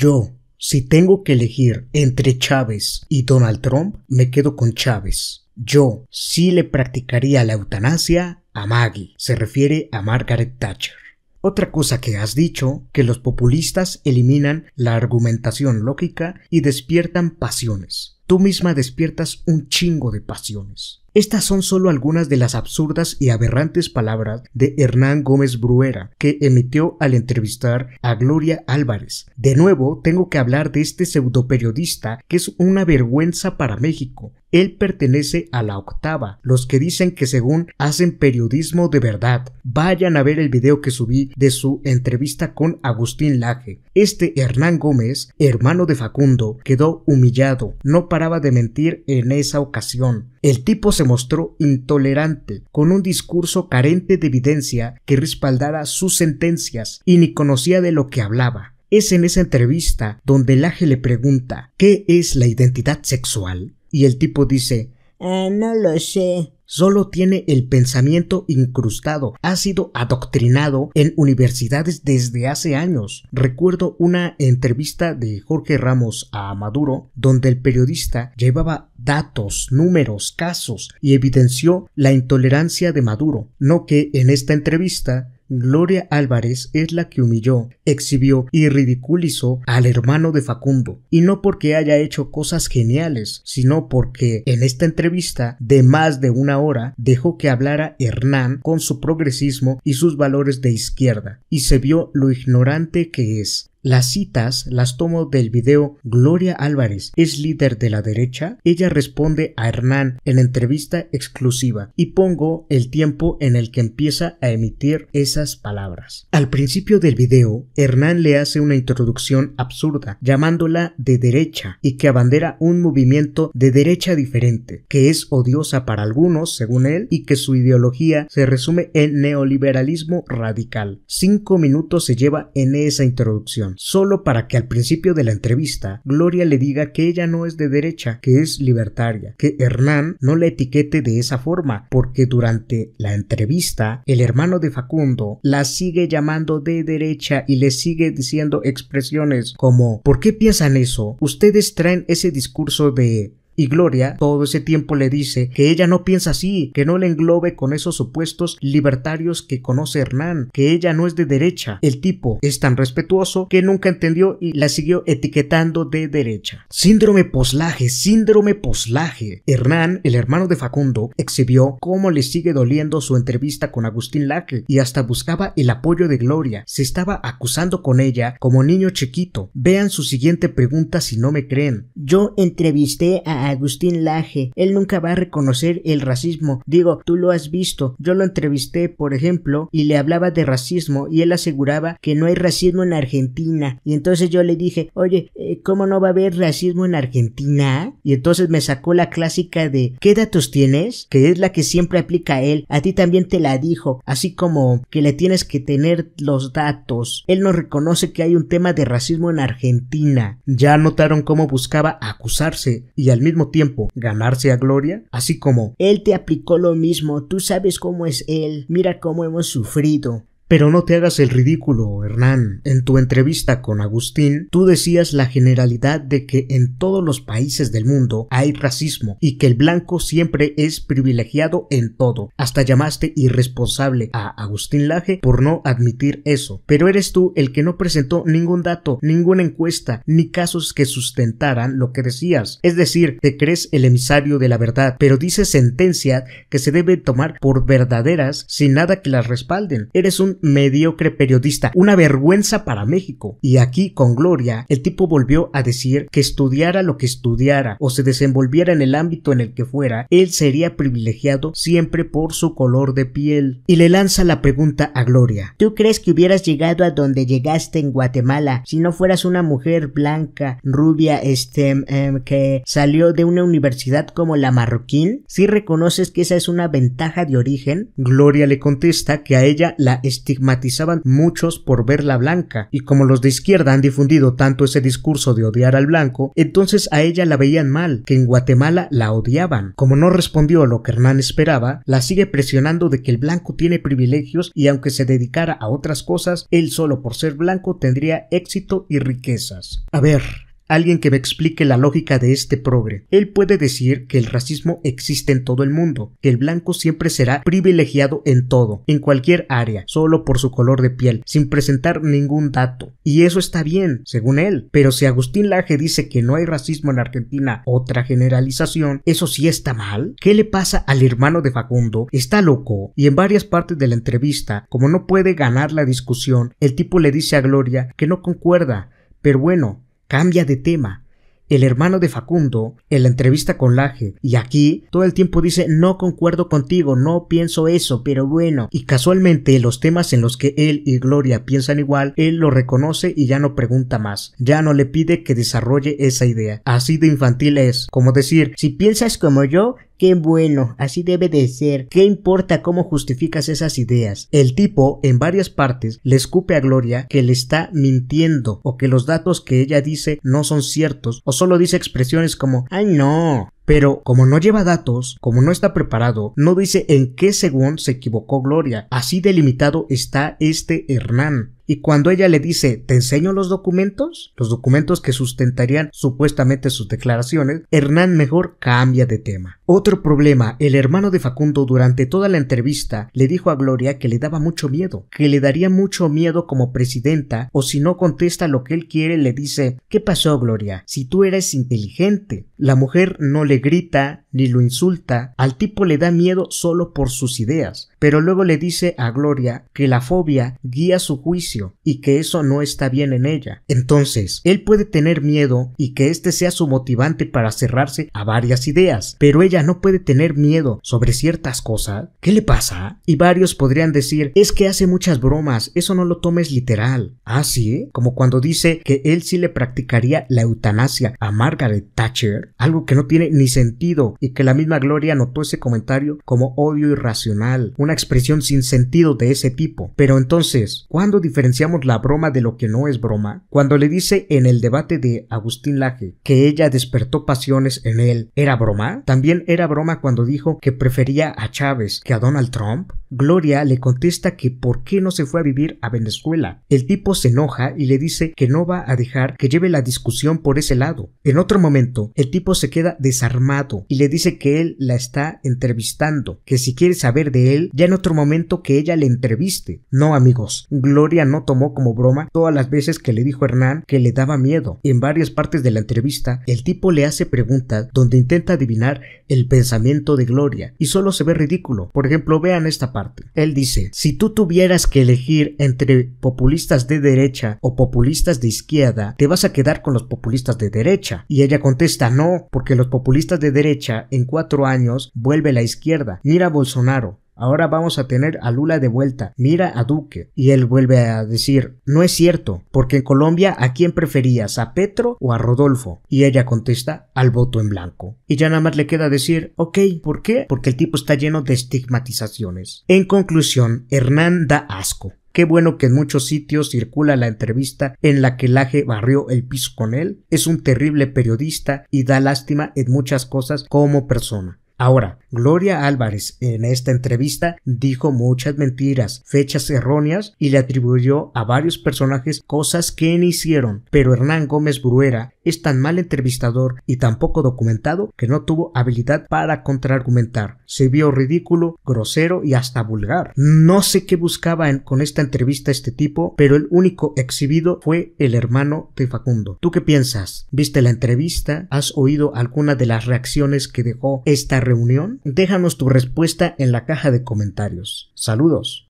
Yo, si tengo que elegir entre Chávez y Donald Trump, me quedo con Chávez. Yo sí le practicaría la eutanasia a Maggie, se refiere a Margaret Thatcher. Otra cosa que has dicho, que los populistas eliminan la argumentación lógica y despiertan pasiones tú misma despiertas un chingo de pasiones. Estas son solo algunas de las absurdas y aberrantes palabras de Hernán Gómez Bruera que emitió al entrevistar a Gloria Álvarez. De nuevo, tengo que hablar de este pseudoperiodista que es una vergüenza para México. Él pertenece a la octava, los que dicen que según hacen periodismo de verdad. Vayan a ver el video que subí de su entrevista con Agustín Laje. Este Hernán Gómez, hermano de Facundo, quedó humillado, no para de mentir en esa ocasión. El tipo se mostró intolerante, con un discurso carente de evidencia que respaldara sus sentencias y ni conocía de lo que hablaba. Es en esa entrevista donde el aje le pregunta ¿Qué es la identidad sexual? Y el tipo dice ah, no lo sé solo tiene el pensamiento incrustado. Ha sido adoctrinado en universidades desde hace años. Recuerdo una entrevista de Jorge Ramos a Maduro, donde el periodista llevaba datos, números, casos y evidenció la intolerancia de Maduro. No que en esta entrevista Gloria Álvarez es la que humilló, exhibió y ridiculizó al hermano de Facundo, y no porque haya hecho cosas geniales, sino porque en esta entrevista de más de una hora dejó que hablara Hernán con su progresismo y sus valores de izquierda, y se vio lo ignorante que es, las citas las tomo del video Gloria Álvarez es líder de la derecha. Ella responde a Hernán en entrevista exclusiva y pongo el tiempo en el que empieza a emitir esas palabras. Al principio del video, Hernán le hace una introducción absurda llamándola de derecha y que abandera un movimiento de derecha diferente, que es odiosa para algunos, según él, y que su ideología se resume en neoliberalismo radical. Cinco minutos se lleva en esa introducción solo para que al principio de la entrevista Gloria le diga que ella no es de derecha, que es libertaria, que Hernán no la etiquete de esa forma, porque durante la entrevista el hermano de Facundo la sigue llamando de derecha y le sigue diciendo expresiones como ¿por qué piensan eso? Ustedes traen ese discurso de y Gloria todo ese tiempo le dice que ella no piensa así, que no le englobe con esos supuestos libertarios que conoce Hernán, que ella no es de derecha. El tipo es tan respetuoso que nunca entendió y la siguió etiquetando de derecha. Síndrome poslaje, síndrome poslaje. Hernán, el hermano de Facundo, exhibió cómo le sigue doliendo su entrevista con Agustín Lacke y hasta buscaba el apoyo de Gloria. Se estaba acusando con ella como niño chiquito. Vean su siguiente pregunta si no me creen. Yo entrevisté a Agustín Laje. Él nunca va a reconocer el racismo. Digo, tú lo has visto. Yo lo entrevisté, por ejemplo, y le hablaba de racismo y él aseguraba que no hay racismo en Argentina. Y entonces yo le dije, oye, eh, ¿cómo no va a haber racismo en Argentina? Y entonces me sacó la clásica de ¿qué datos tienes? Que es la que siempre aplica a él. A ti también te la dijo, así como que le tienes que tener los datos. Él no reconoce que hay un tema de racismo en Argentina. Ya notaron cómo buscaba acusarse y al mismo tiempo ganarse a Gloria, así como él te aplicó lo mismo, tú sabes cómo es él, mira cómo hemos sufrido, pero no te hagas el ridículo, Hernán. En tu entrevista con Agustín, tú decías la generalidad de que en todos los países del mundo hay racismo y que el blanco siempre es privilegiado en todo. Hasta llamaste irresponsable a Agustín Laje por no admitir eso. Pero eres tú el que no presentó ningún dato, ninguna encuesta, ni casos que sustentaran lo que decías. Es decir, te crees el emisario de la verdad, pero dices sentencias que se debe tomar por verdaderas sin nada que las respalden. Eres un mediocre periodista, una vergüenza para México. Y aquí, con Gloria, el tipo volvió a decir que estudiara lo que estudiara o se desenvolviera en el ámbito en el que fuera, él sería privilegiado siempre por su color de piel. Y le lanza la pregunta a Gloria. ¿Tú crees que hubieras llegado a donde llegaste en Guatemala si no fueras una mujer blanca, rubia, este, em, que salió de una universidad como la marroquín? ¿Si reconoces que esa es una ventaja de origen? Gloria le contesta que a ella la estigmatizaban muchos por verla blanca, y como los de izquierda han difundido tanto ese discurso de odiar al blanco, entonces a ella la veían mal, que en Guatemala la odiaban. Como no respondió a lo que Hernán esperaba, la sigue presionando de que el blanco tiene privilegios y aunque se dedicara a otras cosas, él solo por ser blanco tendría éxito y riquezas. A ver, alguien que me explique la lógica de este progre. Él puede decir que el racismo existe en todo el mundo, que el blanco siempre será privilegiado en todo, en cualquier área, solo por su color de piel, sin presentar ningún dato. Y eso está bien, según él. Pero si Agustín Laje dice que no hay racismo en Argentina, otra generalización, eso sí está mal. ¿Qué le pasa al hermano de Facundo? Está loco. Y en varias partes de la entrevista, como no puede ganar la discusión, el tipo le dice a Gloria que no concuerda. Pero bueno, Cambia de tema. El hermano de Facundo, en la entrevista con Laje, y aquí todo el tiempo dice no concuerdo contigo, no pienso eso, pero bueno, y casualmente los temas en los que él y Gloria piensan igual, él lo reconoce y ya no pregunta más, ya no le pide que desarrolle esa idea. Así de infantil es, como decir, si piensas como yo, Qué bueno, así debe de ser. ¿Qué importa cómo justificas esas ideas? El tipo en varias partes le escupe a Gloria que le está mintiendo o que los datos que ella dice no son ciertos o solo dice expresiones como ay no, pero como no lleva datos, como no está preparado, no dice en qué según se equivocó Gloria. Así delimitado está este Hernán y cuando ella le dice, te enseño los documentos, los documentos que sustentarían supuestamente sus declaraciones, Hernán mejor cambia de tema. Otro problema, el hermano de Facundo durante toda la entrevista le dijo a Gloria que le daba mucho miedo, que le daría mucho miedo como presidenta o si no contesta lo que él quiere le dice, ¿qué pasó Gloria? Si tú eres inteligente. La mujer no le grita ni lo insulta, al tipo le da miedo solo por sus ideas, pero luego le dice a Gloria que la fobia guía su juicio y que eso no está bien en ella. Entonces, él puede tener miedo y que este sea su motivante para cerrarse a varias ideas, pero ella no puede tener miedo sobre ciertas cosas. ¿Qué le pasa? Y varios podrían decir, es que hace muchas bromas, eso no lo tomes literal. ¿Ah, sí? ¿eh? Como cuando dice que él sí le practicaría la eutanasia a Margaret Thatcher, algo que no tiene ni sentido y que la misma Gloria notó ese comentario como odio irracional, una expresión sin sentido de ese tipo. Pero entonces, ¿cuándo diferenciar la broma de lo que no es broma cuando le dice en el debate de Agustín Laje que ella despertó pasiones en él, ¿era broma? También era broma cuando dijo que prefería a Chávez que a Donald Trump. Gloria le contesta que por qué no se fue a vivir a Venezuela. El tipo se enoja y le dice que no va a dejar que lleve la discusión por ese lado. En otro momento, el tipo se queda desarmado y le dice que él la está entrevistando, que si quiere saber de él, ya en otro momento que ella le entreviste. No amigos, Gloria no tomó como broma todas las veces que le dijo Hernán que le daba miedo. En varias partes de la entrevista, el tipo le hace preguntas donde intenta adivinar el pensamiento de Gloria y solo se ve ridículo. Por ejemplo, vean esta parte. Él dice, si tú tuvieras que elegir entre populistas de derecha o populistas de izquierda, te vas a quedar con los populistas de derecha. Y ella contesta, no, porque los populistas de derecha en cuatro años vuelve la izquierda. Mira a Bolsonaro, Ahora vamos a tener a Lula de vuelta. Mira a Duque. Y él vuelve a decir, no es cierto, porque en Colombia a quién preferías, a Petro o a Rodolfo. Y ella contesta, al voto en blanco. Y ya nada más le queda decir, ok, ¿por qué? Porque el tipo está lleno de estigmatizaciones. En conclusión, Hernán da asco. Qué bueno que en muchos sitios circula la entrevista en la que Laje barrió el piso con él. Es un terrible periodista y da lástima en muchas cosas como persona. Ahora, Gloria Álvarez en esta entrevista dijo muchas mentiras, fechas erróneas y le atribuyó a varios personajes cosas que no hicieron, pero Hernán Gómez Bruera es tan mal entrevistador y tan poco documentado que no tuvo habilidad para contraargumentar. Se vio ridículo, grosero y hasta vulgar. No sé qué buscaba con esta entrevista este tipo, pero el único exhibido fue el hermano de Facundo. ¿Tú qué piensas? ¿Viste la entrevista? ¿Has oído alguna de las reacciones que dejó esta reunión? Déjanos tu respuesta en la caja de comentarios. Saludos.